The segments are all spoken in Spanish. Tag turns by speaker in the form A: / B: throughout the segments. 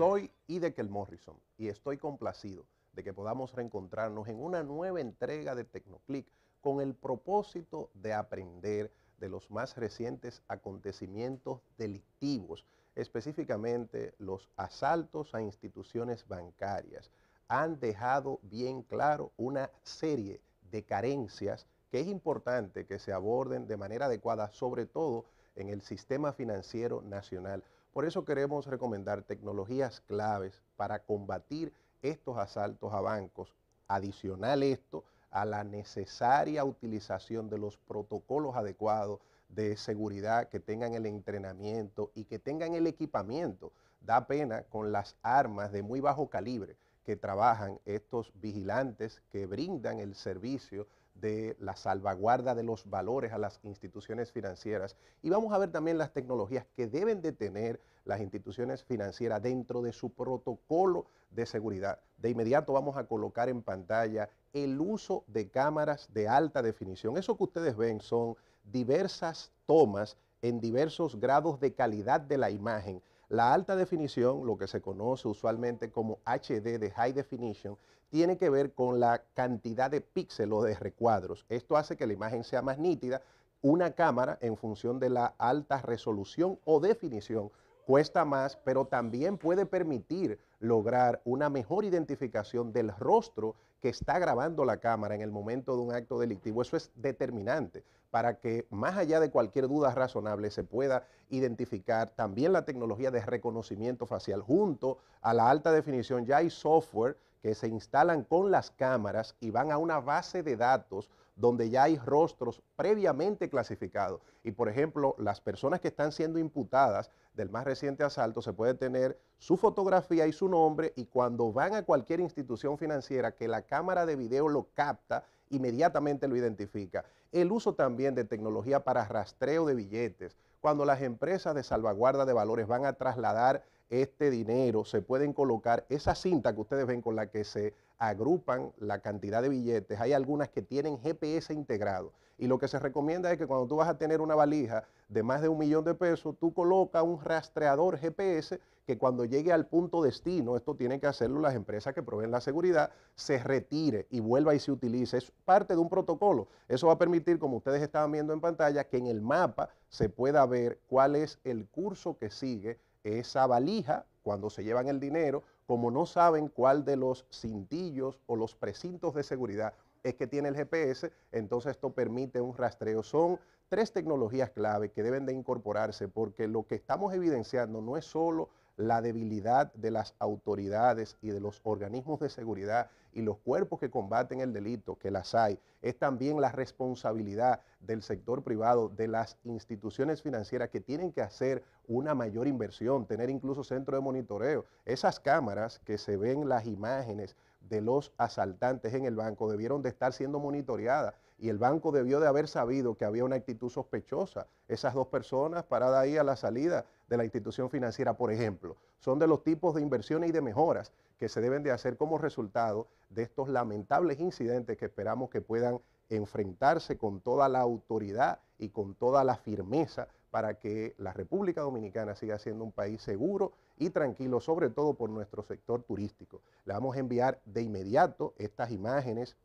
A: soy Idekel Morrison. Y estoy complacido de que podamos reencontrarnos en una nueva entrega de Tecnoclick con el propósito de aprender de los más recientes acontecimientos delictivos, específicamente los asaltos a instituciones bancarias. Han dejado bien claro una serie de carencias que es importante que se aborden de manera adecuada, sobre todo en el sistema financiero nacional. Por eso queremos recomendar tecnologías claves para combatir estos asaltos a bancos. Adicional esto a la necesaria utilización de los protocolos adecuados de seguridad, que tengan el entrenamiento y que tengan el equipamiento. Da pena con las armas de muy bajo calibre que trabajan estos vigilantes que brindan el servicio de la salvaguarda de los valores a las instituciones financieras y vamos a ver también las tecnologías que deben de tener las instituciones financieras dentro de su protocolo de seguridad. De inmediato vamos a colocar en pantalla el uso de cámaras de alta definición. Eso que ustedes ven son diversas tomas en diversos grados de calidad de la imagen la alta definición, lo que se conoce usualmente como HD de High Definition, tiene que ver con la cantidad de píxeles o de recuadros. Esto hace que la imagen sea más nítida. Una cámara, en función de la alta resolución o definición, cuesta más, pero también puede permitir lograr una mejor identificación del rostro que está grabando la cámara en el momento de un acto delictivo. Eso es determinante para que más allá de cualquier duda razonable se pueda identificar también la tecnología de reconocimiento facial junto a la alta definición. Ya hay software que se instalan con las cámaras y van a una base de datos donde ya hay rostros previamente clasificados. Y por ejemplo, las personas que están siendo imputadas del más reciente asalto se puede tener su fotografía y su nombre y cuando van a cualquier institución financiera que la cámara de video lo capta, inmediatamente lo identifica. El uso también de tecnología para rastreo de billetes, cuando las empresas de salvaguarda de valores van a trasladar este dinero, se pueden colocar esa cinta que ustedes ven con la que se agrupan la cantidad de billetes. Hay algunas que tienen GPS integrado. Y lo que se recomienda es que cuando tú vas a tener una valija de más de un millón de pesos, tú colocas un rastreador GPS que cuando llegue al punto destino, esto tiene que hacerlo las empresas que proveen la seguridad, se retire y vuelva y se utilice. Es parte de un protocolo. Eso va a permitir, como ustedes estaban viendo en pantalla, que en el mapa se pueda ver cuál es el curso que sigue esa valija, cuando se llevan el dinero, como no saben cuál de los cintillos o los precintos de seguridad es que tiene el GPS, entonces esto permite un rastreo. Son tres tecnologías clave que deben de incorporarse porque lo que estamos evidenciando no es solo la debilidad de las autoridades y de los organismos de seguridad y los cuerpos que combaten el delito, que las hay, es también la responsabilidad del sector privado, de las instituciones financieras que tienen que hacer una mayor inversión, tener incluso centro de monitoreo. Esas cámaras que se ven las imágenes de los asaltantes en el banco debieron de estar siendo monitoreadas y el banco debió de haber sabido que había una actitud sospechosa. Esas dos personas paradas ahí a la salida de la institución financiera, por ejemplo, son de los tipos de inversiones y de mejoras que se deben de hacer como resultado de estos lamentables incidentes que esperamos que puedan enfrentarse con toda la autoridad y con toda la firmeza para que la República Dominicana siga siendo un país seguro y tranquilo, sobre todo por nuestro sector turístico. Le vamos a enviar de inmediato estas imágenes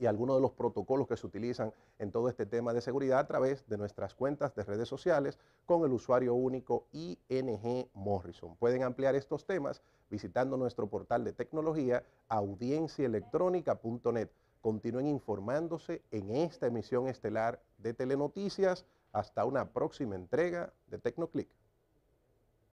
A: y algunos de los protocolos que se utilizan en todo este tema de seguridad a través de nuestras cuentas de redes sociales con el usuario único ING Morrison. Pueden ampliar estos temas visitando nuestro portal de tecnología audienciaelectrónica.net. Continúen informándose en esta emisión estelar de Telenoticias. Hasta una próxima entrega de Tecnoclick.